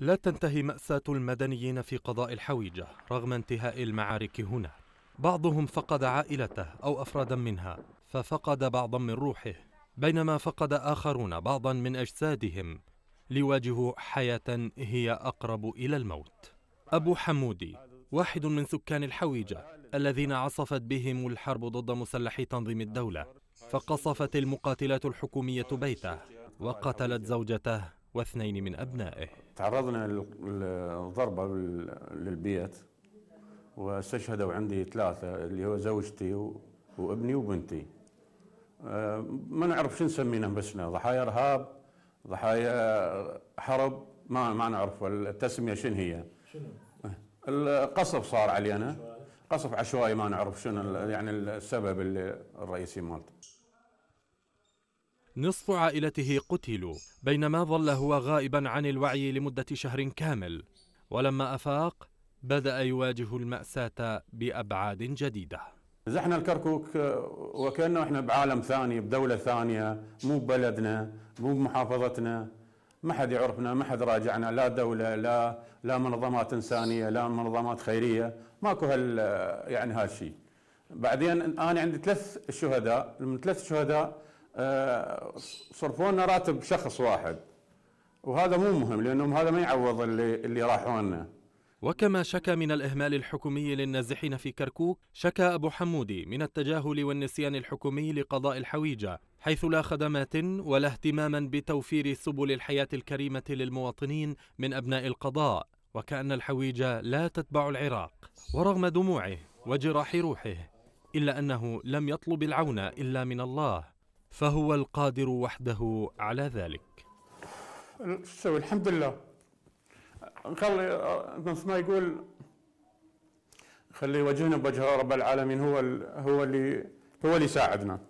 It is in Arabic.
لا تنتهي مأساة المدنيين في قضاء الحويجة رغم انتهاء المعارك هنا بعضهم فقد عائلته أو أفرادا منها ففقد بعضا من روحه بينما فقد آخرون بعضا من أجسادهم ليواجهوا حياة هي أقرب إلى الموت أبو حمودي واحد من سكان الحويجة الذين عصفت بهم الحرب ضد مسلحي تنظيم الدولة فقصفت المقاتلات الحكومية بيته وقتلت زوجته واثنين من أبنائه تعرضنا للضربة للبيت واستشهدوا عندي ثلاثة اللي هو زوجتي وابني وبنتي آه، ما نعرف شو نسمينا بس ضحايا إرهاب ضحايا حرب ما ما نعرف التسمية شنو هي شنو؟ القصف صار علينا قصف عشوائي ما نعرف شنو يعني السبب الرئيسي مالته نصف عائلته قتلوا بينما ظل هو غائبا عن الوعي لمدة شهر كامل ولما أفاق بدأ يواجه المأساة بأبعاد جديدة زحنا الكركوك آه، وكأنه احنا بعالم ثاني بدولة ثانية مو ببلدنا مو بمحافظتنا ما حد يعرفنا ما حد راجعنا لا دولة لا لا منظمات إنسانية لا منظمات خيرية ماكو هال آه، يعني هالشيء بعدين أنا عندي ثلاث شهداء من ثلاث شهداء آه، صرفونا راتب شخص واحد وهذا مو مهم لانهم هذا ما يعوض اللي اللي راحوا لنا وكما شكا من الإهمال الحكومي للنازحين في كركوك شكا أبو حمودي من التجاهل والنسيان الحكومي لقضاء الحويجة حيث لا خدمات ولا اهتماما بتوفير سبل الحياة الكريمة للمواطنين من أبناء القضاء وكأن الحويجة لا تتبع العراق ورغم دموعه وجراح روحه إلا أنه لم يطلب العون إلا من الله فهو القادر وحده على ذلك سوي الحمد لله خلي نص ما يقول خلي وجهنا بوجه رب العالمين هو هو اللي هو اللي ساعدنا